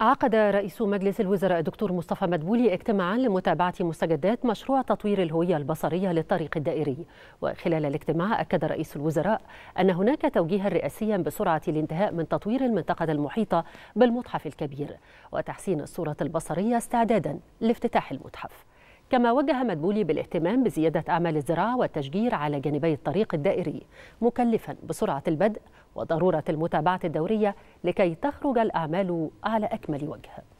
عقد رئيس مجلس الوزراء الدكتور مصطفى مدبولي اجتماعا لمتابعة مستجدات مشروع تطوير الهوية البصرية للطريق الدائري وخلال الاجتماع أكد رئيس الوزراء أن هناك توجيها رئاسيا بسرعة الانتهاء من تطوير المنطقة المحيطة بالمتحف الكبير وتحسين الصورة البصرية استعدادا لافتتاح المتحف كما وجه مدبولي بالاهتمام بزيادة أعمال الزراعة والتشجير على جانبي الطريق الدائري مكلفا بسرعة البدء وضرورة المتابعة الدورية لكي تخرج الأعمال على أكمل وجه